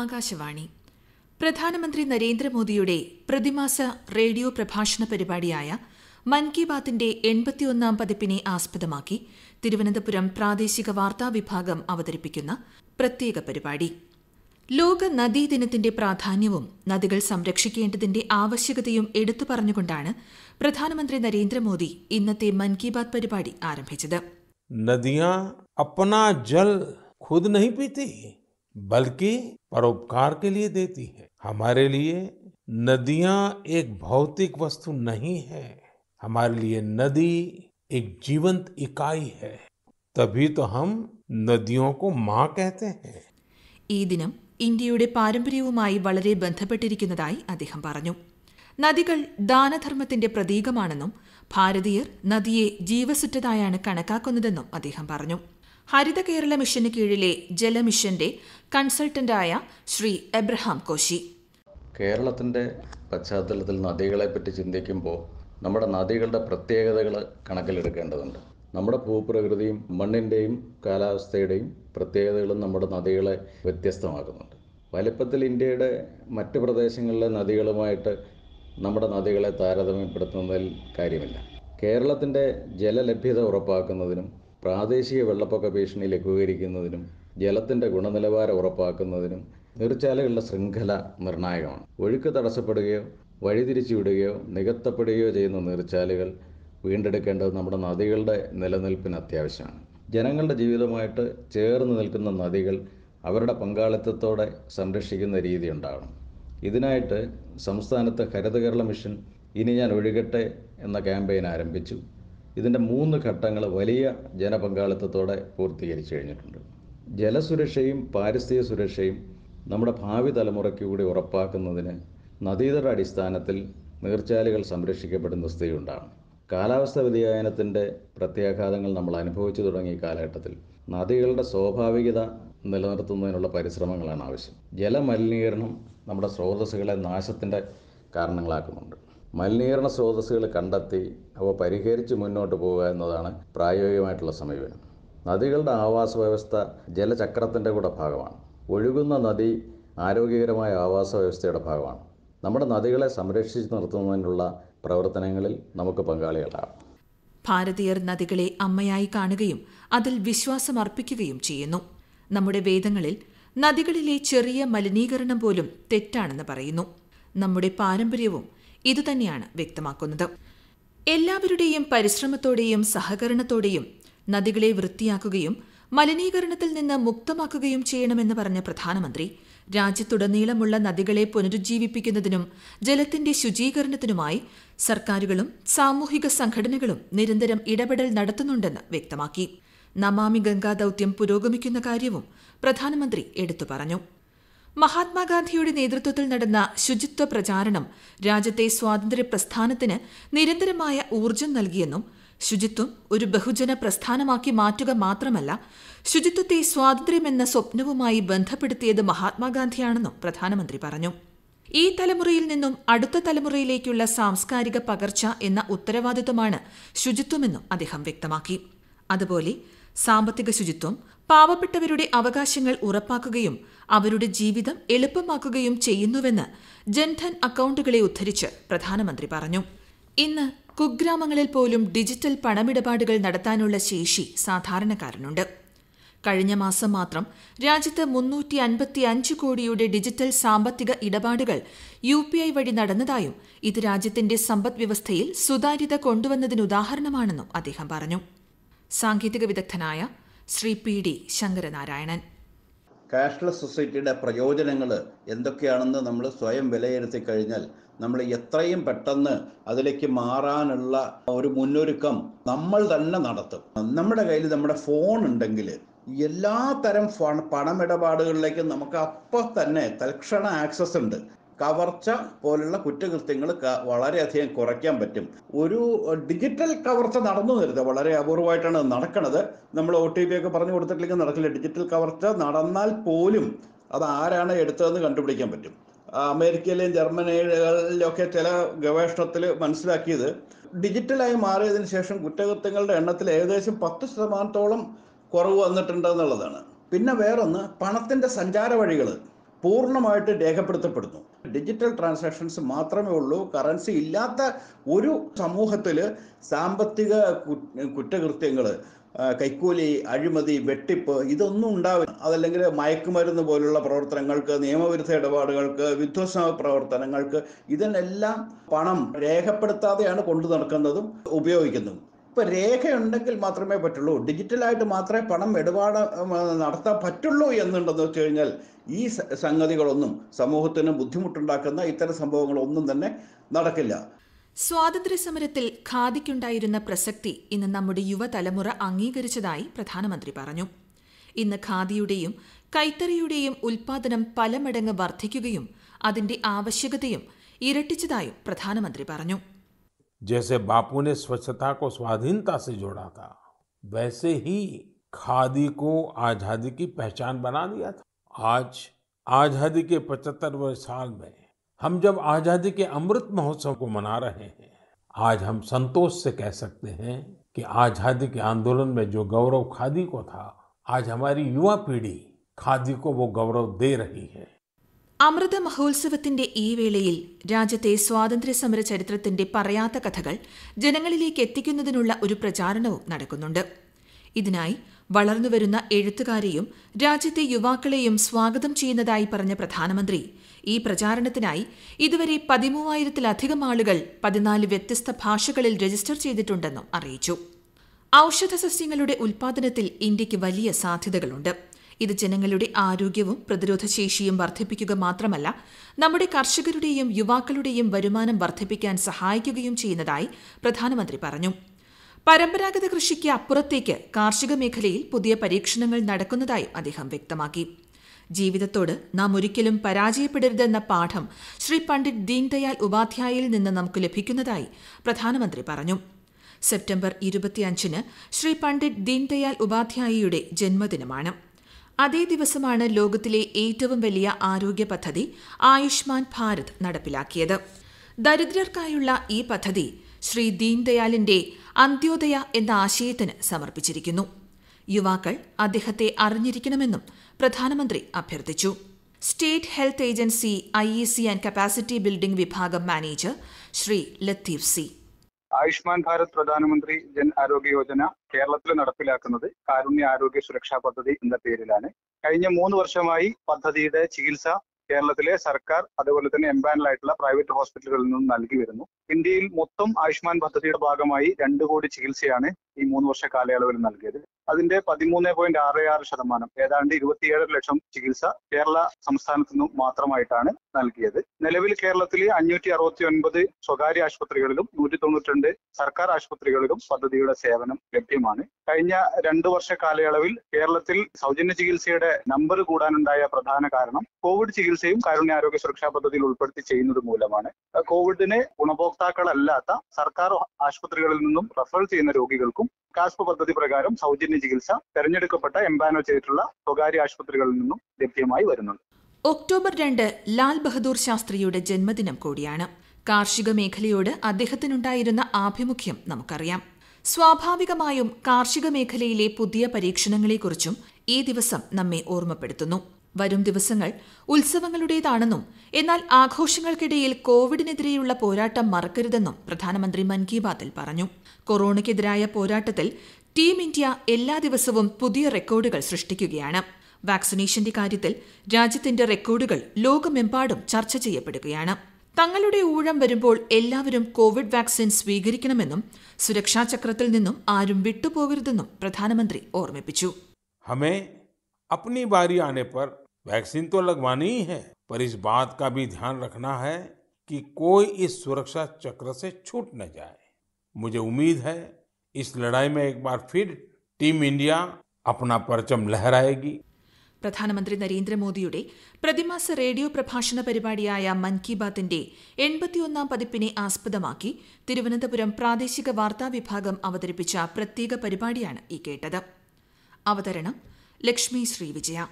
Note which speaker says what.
Speaker 1: ആകാശവാണി പ്രധാനമന്ത്രി നരേന്ദ്രമോദിയുടെ പ്രതിമാസ റേഡിയോ പ്രഭാഷണ പരിപാടിയായ മൻ കി ബാത്തിന്റെ എൺപത്തിയൊന്നാം പതിപ്പിനെ ആസ്പദമാക്കി തിരുവനന്തപുരം പ്രാദേശിക വാർത്താ വിഭാഗം അവതരിപ്പിക്കുന്ന പ്രത്യേക പരിപാടി ലോക നദീ ദിനത്തിന്റെ പ്രാധാന്യവും നദികൾ സംരക്ഷിക്കേണ്ടതിന്റെ ആവശ്യകതയും എടുത്തു പറഞ്ഞുകൊണ്ടാണ് പ്രധാനമന്ത്രി നരേന്ദ്രമോദി ഇന്നത്തെ മൻ കി ബാത് പരിപാടി ആരംഭിച്ചത്
Speaker 2: നദിയാ അപ്പന ജൽ ഖുദ് നഹി പീത്തി बल्कि परोपकार के लिए देती है हमारे लिए नदियां एक भौतिक वस्तु नहीं है हमारे लिए नदी एक जीवंत इकाई है तभी तो हम നദിയോ മാ
Speaker 1: ഈ ദിനം ഇന്ത്യയുടെ പാരമ്പര്യവുമായി വളരെ ബന്ധപ്പെട്ടിരിക്കുന്നതായി അദ്ദേഹം പറഞ്ഞു നദികൾ ദാനധർമ്മത്തിന്റെ പ്രതീകമാണെന്നും ഭാരതീയർ നദിയെ ജീവസുറ്റതായാണ് കണക്കാക്കുന്നതെന്നും അദ്ദേഹം പറഞ്ഞു ഹരിത കേരള മിഷന് കീഴിലെ ജലമിഷന്റെ കൺസൾട്ടന്റായ ശ്രീ എബ്രഹാം കോശി
Speaker 3: കേരളത്തിന്റെ പശ്ചാത്തലത്തിൽ പറ്റി ചിന്തിക്കുമ്പോൾ നമ്മുടെ നദികളുടെ പ്രത്യേകതകൾ കണക്കിലെടുക്കേണ്ടതുണ്ട് നമ്മുടെ ഭൂപ്രകൃതിയും മണ്ണിൻ്റെയും കാലാവസ്ഥയുടെയും പ്രത്യേകതകളും നമ്മുടെ നദികളെ വ്യത്യസ്തമാക്കുന്നുണ്ട് വലിപ്പത്തിൽ ഇന്ത്യയുടെ മറ്റു പ്രദേശങ്ങളിലെ നദികളുമായിട്ട് നമ്മുടെ നദികളെ താരതമ്യപ്പെടുത്തുന്നതിൽ കാര്യമില്ല കേരളത്തിൻ്റെ ജലലഭ്യത ഉറപ്പാക്കുന്നതിനും പ്രാദേശിക വെള്ളപ്പൊക്ക ഭീഷണി ലഘൂകരിക്കുന്നതിനും ജലത്തിൻ്റെ ഗുണനിലവാരം ഉറപ്പാക്കുന്നതിനും നീർച്ചാലകളുടെ ശൃംഖല നിർണായകമാണ് ഒഴുക്ക് തടസ്സപ്പെടുകയോ വഴിതിരിച്ചുവിടുകയോ നികത്തപ്പെടുകയോ ചെയ്യുന്ന നീർച്ചാലുകൾ വീണ്ടെടുക്കേണ്ടത് നമ്മുടെ നദികളുടെ നിലനിൽപ്പിന് അത്യാവശ്യമാണ് ജനങ്ങളുടെ ജീവിതമായിട്ട് ചേർന്ന് നിൽക്കുന്ന നദികൾ അവരുടെ പങ്കാളിത്തത്തോടെ സംരക്ഷിക്കുന്ന രീതി ഉണ്ടാകണം ഇതിനായിട്ട് സംസ്ഥാനത്ത് ഹരിതകേരള മിഷൻ ഇനി ഞാൻ ഒഴുകട്ടെ എന്ന ക്യാമ്പയിൻ ആരംഭിച്ചു ഇതിൻ്റെ മൂന്ന് ഘട്ടങ്ങൾ വലിയ ജനപങ്കാളിത്തത്തോടെ പൂർത്തീകരിച്ചു കഴിഞ്ഞിട്ടുണ്ട് ജലസുരക്ഷയും പാരിസ്ഥിതിക സുരക്ഷയും നമ്മുടെ ഭാവി തലമുറയ്ക്ക് കൂടി ഉറപ്പാക്കുന്നതിന് നദീതര അടിസ്ഥാനത്തിൽ നീർച്ചാലുകൾ സംരക്ഷിക്കപ്പെടുന്ന സ്ഥിതിയുണ്ടാണ് കാലാവസ്ഥ വ്യതിയാനത്തിൻ്റെ പ്രത്യാഘാതങ്ങൾ നമ്മൾ അനുഭവിച്ചു തുടങ്ങിയ കാലഘട്ടത്തിൽ നദികളുടെ സ്വാഭാവികത നിലനിർത്തുന്നതിനുള്ള പരിശ്രമങ്ങളാണ് ആവശ്യം ജലമലിനീകരണം നമ്മുടെ സ്രോതസ്സുകളെ നാശത്തിൻ്റെ കാരണങ്ങളാക്കുന്നുണ്ട് മലിനീകരണ സ്രോതസ്സുകൾ കണ്ടെത്തി അവ പരിഹരിച്ച് മുന്നോട്ട് പോവുക എന്നതാണ് പ്രായോഗികമായിട്ടുള്ള സമീപനം നദികളുടെ ആവാസ വ്യവസ്ഥ ജലചക്രത്തിൻ്റെ കൂടെ ഭാഗമാണ് ഒഴുകുന്ന നദി ആരോഗ്യകരമായ ആവാസ വ്യവസ്ഥയുടെ ഭാഗമാണ് നമ്മുടെ നദികളെ സംരക്ഷിച്ച് നിർത്തുന്നതിനുള്ള പ്രവർത്തനങ്ങളിൽ നമുക്ക് പങ്കാളികളാണ്
Speaker 1: ഭാരതീയർ നദികളെ അമ്മയായി കാണുകയും അതിൽ വിശ്വാസം അർപ്പിക്കുകയും ചെയ്യുന്നു നമ്മുടെ വേദങ്ങളിൽ നദികളിലെ ചെറിയ മലിനീകരണം പോലും തെറ്റാണെന്ന് പറയുന്നു നമ്മുടെ പാരമ്പര്യവും ഇതുതന്നെയാണ് വ്യക്തമാക്കുന്നത് എല്ലാവരുടെയും പരിശ്രമത്തോടെയും സഹകരണത്തോടെയും നദികളെ വൃത്തിയാക്കുകയും മലിനീകരണത്തിൽ നിന്ന് മുക്തമാക്കുകയും ചെയ്യണമെന്ന് പറഞ്ഞ പ്രധാനമന്ത്രി രാജ്യത്തുടനീളമുള്ള നദികളെ പുനരുജ്ജീവിപ്പിക്കുന്നതിനും ജലത്തിന്റെ ശുചീകരണത്തിനുമായി സർക്കാരുകളും സാമൂഹിക സംഘടനകളും നിരന്തരം ഇടപെടൽ നടത്തുന്നുണ്ടെന്ന് വ്യക്തമാക്കി നമാമി ഗംഗാ ദൌത്യം പുരോഗമിക്കുന്ന കാര്യവും പ്രധാനമന്ത്രി എടുത്തു പറഞ്ഞു മഹാത്മാഗാന്ധിയുടെ നേതൃത്വത്തിൽ നടന്ന ശുചിത്വ പ്രചാരണം രാജ്യത്തെ സ്വാതന്ത്ര്യ പ്രസ്ഥാനത്തിന് നിരന്തരമായ ഊർജ്ജം നൽകിയെന്നും ശുചിത്വം ഒരു ബഹുജന പ്രസ്ഥാനമാക്കി മാറ്റുക മാത്രമല്ല ശുചിത്വത്തെ സ്വാതന്ത്ര്യമെന്ന സ്വപ്നവുമായി ബന്ധപ്പെടുത്തിയത് മഹാത്മാഗാന്ധിയാണെന്നും പ്രധാനമന്ത്രി പറഞ്ഞു ഈ തലമുറയിൽ നിന്നും അടുത്ത തലമുറയിലേക്കുള്ള സാംസ്കാരിക പകർച്ച എന്ന ഉത്തരവാദിത്വമാണ് ശുചിത്വമെന്നും അദ്ദേഹം വ്യക്തമാക്കി അതുപോലെ സാമ്പത്തിക ശുചിത്വം പാവപ്പെട്ടവരുടെ അവകാശങ്ങൾ ഉറപ്പാക്കുകയും അവരുടെ ജീവിതം എളുപ്പമാക്കുകയും ചെയ്യുന്നുവെന്ന് ജൻധൻ അക്കൌണ്ടുകളെ ഉദ്ധരിച്ച് പ്രധാനമന്ത്രി പറഞ്ഞു ഇന്ന് കുഗ്രാമങ്ങളിൽ പോലും ഡിജിറ്റൽ പണമിടപാടുകൾ നടത്താനുള്ള ശേഷി സാധാരണക്കാരനുണ്ട് കഴിഞ്ഞ മാസം മാത്രം രാജ്യത്ത് മുന്നൂറ്റി അൻപത്തി അഞ്ച് കോടിയുടെ ഡിജിറ്റൽ സാമ്പത്തിക ഇടപാടുകൾ യു പി ഐ വഴി നടന്നതായും ഇത് രാജ്യത്തിന്റെ സമ്പദ്വ്യവസ്ഥയിൽ സുതാര്യത കൊണ്ടുവന്നതിനുദാഹരണമാണെന്നും അദ്ദേഹം പറഞ്ഞു സാങ്കേതിക വിദഗ്ധനായ Shri P D Sankaranarayanan
Speaker 4: cashless സൊസൈറ്റിയുടെ പ്രയോജനങ്ങൾ എന്തൊക്കെയാണെന്ന് നമ്മൾ സ്വയം വിലയിരുത്തി കഴിഞ്ഞാൽ നമ്മൾ എത്രയും പെട്ടെന്ന് അതിലേക്ക് മാറാനുള്ള ഒരു മുന്നൊരുക്കം നമ്മൾ തന്നെ നടത്തും നമ്മുടെ കയ്യിൽ നമ്മുടെ ഫോൺ ഉണ്ടെങ്കിൽ എല്ലാ തരം പണമിടപാടുകളിലേക്കും നമുക്ക് അപ്പം തന്നെ തൽക്ഷണ ആക്സസ് ഉണ്ട് കവർച്ച പോലുള്ള കുറ്റകൃത്യങ്ങൾ വളരെയധികം കുറയ്ക്കാൻ പറ്റും ഒരു ഡിജിറ്റൽ കവർച്ച നടന്നു വരുന്നത് വളരെ അപൂർവമായിട്ടാണ് നടക്കുന്നത് നമ്മൾ ഒ ടി പി ഒക്കെ പറഞ്ഞു കൊടുത്തിട്ടില്ലെങ്കിൽ നടക്കില്ല ഡിജിറ്റൽ കവർച്ച നടന്നാൽ പോലും അത് ആരാണ് എടുത്തതെന്ന് കണ്ടുപിടിക്കാൻ പറ്റും അമേരിക്കയിലെയും ജർമ്മനികളിലൊക്കെ ചില ഗവേഷണത്തിൽ മനസ്സിലാക്കിയത് ഡിജിറ്റലായി മാറിയതിന് ശേഷം കുറ്റകൃത്യങ്ങളുടെ എണ്ണത്തിൽ ഏകദേശം പത്ത് ശതമാനത്തോളം കുറവ് വന്നിട്ടുണ്ട് എന്നുള്ളതാണ് പിന്നെ വേറൊന്ന് പണത്തിൻ്റെ സഞ്ചാര വഴികൾ പൂർണ്ണമായിട്ട് രേഖപ്പെടുത്തപ്പെടുന്നു ഡിജിറ്റൽ ട്രാൻസാക്ഷൻസ് മാത്രമേ ഉള്ളൂ കറൻസി ഇല്ലാത്ത ഒരു സമൂഹത്തിൽ സാമ്പത്തിക കുറ്റകൃത്യങ്ങൾ കൈക്കൂലി അഴിമതി വെട്ടിപ്പ് ഇതൊന്നും ഉണ്ടാവില്ല അതല്ലെങ്കിൽ മയക്കുമരുന്ന് പോലുള്ള പ്രവർത്തനങ്ങൾക്ക് നിയമവിരുദ്ധ ഇടപാടുകൾക്ക് വിധ്വസ പ്രവർത്തനങ്ങൾക്ക് ഇതിനെല്ലാം പണം രേഖപ്പെടുത്താതെയാണ് കൊണ്ടു നടക്കുന്നതും ഉപയോഗിക്കുന്നതും ഇപ്പൊ ഉണ്ടെങ്കിൽ മാത്രമേ പറ്റുള്ളൂ ഡിജിറ്റലായിട്ട് മാത്രമേ പണം ഇടപാട് നടത്താൻ പറ്റുള്ളൂ എന്നുണ്ടെന്ന് വെച്ച് കഴിഞ്ഞാൽ ഈ സംഗതികളൊന്നും സമൂഹത്തിന് ബുദ്ധിമുട്ടുണ്ടാക്കുന്ന ഇത്തരം സംഭവങ്ങളൊന്നും തന്നെ നടക്കില്ല
Speaker 1: സ്വാതന്ത്ര്യ സമരത്തിൽ ഖാദിക്കുണ്ടായിരുന്ന പ്രസക്തി ഇന്ന് നമ്മുടെ യുവതലമുറ അംഗീകരിച്ചതായി പ്രധാനമന്ത്രി പറഞ്ഞു ഇന്ന് ഖാദിയുടെയും കൈത്തറിയുടെയും ഉൽപാദനം പല മടങ്ങ് വർദ്ധിക്കുകയും അതിന്റെ ആവശ്യകതയും ഇരട്ടിച്ചതായും പ്രധാനമന്ത്രി പറഞ്ഞു
Speaker 2: जैसे बापू ने स्वच्छता को स्वाधीनता से जोड़ा था वैसे ही खादी को आजादी की पहचान बना दिया था आज आजादी के पचहत्तरवें साल में हम जब आजादी के अमृत महोत्सव को मना रहे हैं आज हम संतोष से कह सकते हैं कि आजादी के आंदोलन में जो गौरव खादी को था आज हमारी युवा पीढ़ी खादी को वो गौरव दे रही है
Speaker 1: അമൃത മഹോത്സവത്തിന്റെ ഈ വേളയിൽ രാജ്യത്തെ സ്വാതന്ത്ര്യ സമര ചരിത്രത്തിന്റെ പറയാത്ത കഥകൾ ജനങ്ങളിലേക്ക് എത്തിക്കുന്നതിനുള്ള ഒരു പ്രചാരണവും നടക്കുന്നുണ്ട് ഇതിനായി വളർന്നുവരുന്ന എഴുത്തുകാരെയും രാജ്യത്തെ യുവാക്കളെയും സ്വാഗതം ചെയ്യുന്നതായി പറഞ്ഞ പ്രധാനമന്ത്രി ഈ പ്രചാരണത്തിനായി ഇതുവരെ പതിമൂവായിരത്തിലധികം ആളുകൾ പതിനാല് വ്യത്യസ്ത ഭാഷകളിൽ രജിസ്റ്റർ ചെയ്തിട്ടുണ്ടെന്നും അറിയിച്ചു ഔഷധ സസ്യങ്ങളുടെ ഉൽപാദനത്തിൽ ഇന്ത്യയ്ക്ക് വലിയ സാധ്യതകളുണ്ട് ഇത് ജനങ്ങളുടെ ആരോഗ്യവും പ്രതിരോധശേഷിയും വർദ്ധിപ്പിക്കുക മാത്രമല്ല നമ്മുടെ കർഷകരുടെയും യുവാക്കളുടെയും വരുമാനം വർദ്ധിപ്പിക്കാൻ സഹായിക്കുകയും ചെയ്യുന്നതായി പ്രധാനമന്ത്രി പറഞ്ഞു പരമ്പരാഗത കൃഷിക്ക് അപ്പുറത്തേക്ക് കാർഷിക മേഖലയിൽ പുതിയ പരീക്ഷണങ്ങൾ നടക്കുന്നതായും അദ്ദേഹം വ്യക്തമാക്കി ജീവിതത്തോട് നാം ഒരിക്കലും പരാജയപ്പെടരുതെന്ന പാഠം ശ്രീ പണ്ഡിറ്റ് ദീൻദയാൽ ഉപാധ്യായയിൽ നിന്ന് നമുക്ക് ലഭിക്കുന്നതായി പ്രധാനമന്ത്രി പറഞ്ഞു സെപ്റ്റംബർ ഇരുപത്തിയഞ്ചിന് ശ്രീ പണ്ഡിറ്റ് ദീൻദയാൽ ഉപാധ്യായയുടെ ജന്മദിനമാണ് അതേ ദിവസമാണ് ലോകത്തിലെ ഏറ്റവും വലിയ ആരോഗ്യ പദ്ധതി ആയുഷ്മാൻ ഭാരത് നടപ്പിലാക്കിയത് ദരിദ്രർക്കായുള്ള ഈ പദ്ധതി ശ്രീ ദീൻദയാലിന്റെ അന്ത്യോദയ എന്ന ആശയത്തിന് സമർപ്പിച്ചിരിക്കുന്നു യുവാക്കൾ അദ്ദേഹത്തെ അറിഞ്ഞിരിക്കണമെന്നും പ്രധാനമന്ത്രി അഭ്യർത്ഥിച്ചു state health agency I E C and capacity building വിഭാഗം മാനേജർ ശ്രീ ലത്തീഫ് സി
Speaker 4: ആയുഷ്മാൻ ഭാരത് പ്രധാനമന്ത്രി ജൻ ആരോഗ്യ യോജന കേരളത്തിൽ നടപ്പിലാക്കുന്നത് കാരുണ്യ ആരോഗ്യ സുരക്ഷാ പദ്ധതി എന്ന പേരിലാണ് കഴിഞ്ഞ മൂന്ന് വർഷമായി പദ്ധതിയുടെ ചികിത്സ കേരളത്തിലെ സർക്കാർ അതുപോലെ തന്നെ എംപാനലായിട്ടുള്ള പ്രൈവറ്റ് ഹോസ്പിറ്റലുകളിൽ നിന്നും നൽകി വരുന്നു ഇന്ത്യയിൽ മൊത്തം ആയുഷ്മാൻ പദ്ധതിയുടെ ഭാഗമായി രണ്ടു കോടി ചികിത്സയാണ് ഈ മൂന്ന് വർഷ കാലയളവിൽ നൽകിയത് അതിന്റെ പതിമൂന്ന് പോയിന്റ് ആറ് ആറ് ശതമാനം ഏതാണ്ട് ഇരുപത്തിയേഴര ലക്ഷം ചികിത്സ കേരള സംസ്ഥാനത്തു നിന്നും മാത്രമായിട്ടാണ് നൽകിയത് നിലവിൽ കേരളത്തിൽ അഞ്ഞൂറ്റി അറുപത്തി ഒൻപത് സ്വകാര്യ ആശുപത്രികളിലും നൂറ്റി തൊണ്ണൂറ്റി സർക്കാർ ആശുപത്രികളിലും പദ്ധതിയുടെ സേവനം ലഭ്യമാണ് കഴിഞ്ഞ രണ്ടു വർഷ കാലയളവിൽ കേരളത്തിൽ സൗജന്യ ചികിത്സയുടെ നമ്പർ കൂടാനുണ്ടായ പ്രധാന കാരണം കോവിഡ് ചികിത്സയും കാരുണ്യ ആരോഗ്യ സുരക്ഷാ പദ്ധതിയിൽ ഉൾപ്പെടുത്തി ചെയ്യുന്നത് മൂലമാണ് കോവിഡിനെ ഗുണഭോക്തൃ ഗുണഭോക്താക്കളല്ലാത്ത സർക്കാർ ആശുപത്രികളിൽ നിന്നും റഫർ ചെയ്യുന്ന രോഗികൾക്കും കാസ്പ് പദ്ധതി പ്രകാരം സൗജന്യ ചികിത്സ തെരഞ്ഞെടുക്കപ്പെട്ട എംബാനോ ചെയ്തിട്ടുള്ള സ്വകാര്യ ആശുപത്രികളിൽ നിന്നും ലഭ്യമായി വരുന്നുണ്ട്
Speaker 1: ഒക്ടോബർ രണ്ട് ലാൽ ബഹദൂർ ശാസ്ത്രിയുടെ ജന്മദിനം കൂടിയാണ് കാർഷിക മേഖലയോട് അദ്ദേഹത്തിനുണ്ടായിരുന്ന ആഭിമുഖ്യം നമുക്കറിയാം സ്വാഭാവികമായും കാർഷിക മേഖലയിലെ പുതിയ പരീക്ഷണങ്ങളെക്കുറിച്ചും ഈ ദിവസം നമ്മെ ഓർമ്മപ്പെടുത്തുന്നു വരും ദിവസങ്ങൾ ഉത്സവങ്ങളുടേതാണെന്നും എന്നാൽ ആഘോഷങ്ങൾക്കിടയിൽ കോവിഡിനെതിരെയുള്ള പോരാട്ടം മറക്കരുതെന്നും പ്രധാനമന്ത്രി മൻ കി ബാത്തിൽ പറഞ്ഞു കൊറോണയ്ക്കെതിരായ പോരാട്ടത്തിൽ ടീം ഇന്ത്യ എല്ലാ ദിവസവും പുതിയ റെക്കോർഡുകൾ സൃഷ്ടിക്കുകയാണ് വാക്സിനേഷന്റെ കാര്യത്തിൽ രാജ്യത്തിന്റെ റെക്കോർഡുകൾ ലോകമെമ്പാടും ചർച്ച ചെയ്യപ്പെടുകയാണ് തങ്ങളുടെ ഊഴം വരുമ്പോൾ എല്ലാവരും കോവിഡ് വാക്സിൻ സ്വീകരിക്കണമെന്നും സുരക്ഷാ ചക്രത്തിൽ നിന്നും ആരും വിട്ടുപോകരുതെന്നും പ്രധാനമന്ത്രി ഓർമ്മിപ്പിച്ചു
Speaker 2: अपनी बारी आने पर वैक्सीन तो लगवानी ही है पर इस बात का भी ध्यान रखना है कि कोई इस सुरक्षा चक्र से छूट न जाए मुझे उम्मीद है इस लड़ाई में एक बार फिर टीम इंडिया अपना परचम लहराएगी
Speaker 1: പ്രധാനമന്ത്രി നരേന്ദ്രമോദിയുടെ പ്രതിമാസ റേഡിയോ പ്രഭാഷണ പരിപാടിയായ മൻ കി ബാത്തിന്റെ എൺപത്തിയൊന്നാം പതിപ്പിനെ ആസ്പദമാക്കി തിരുവനന്തപുരം പ്രാദേശിക വാർത്താ വിഭാഗം അവതരിപ്പിച്ച പ്രത്യേക പരിപാടിയാണ് ഈ കേട്ടത് അവതരണം ലക്ഷ്മി ശ്രീവിജയ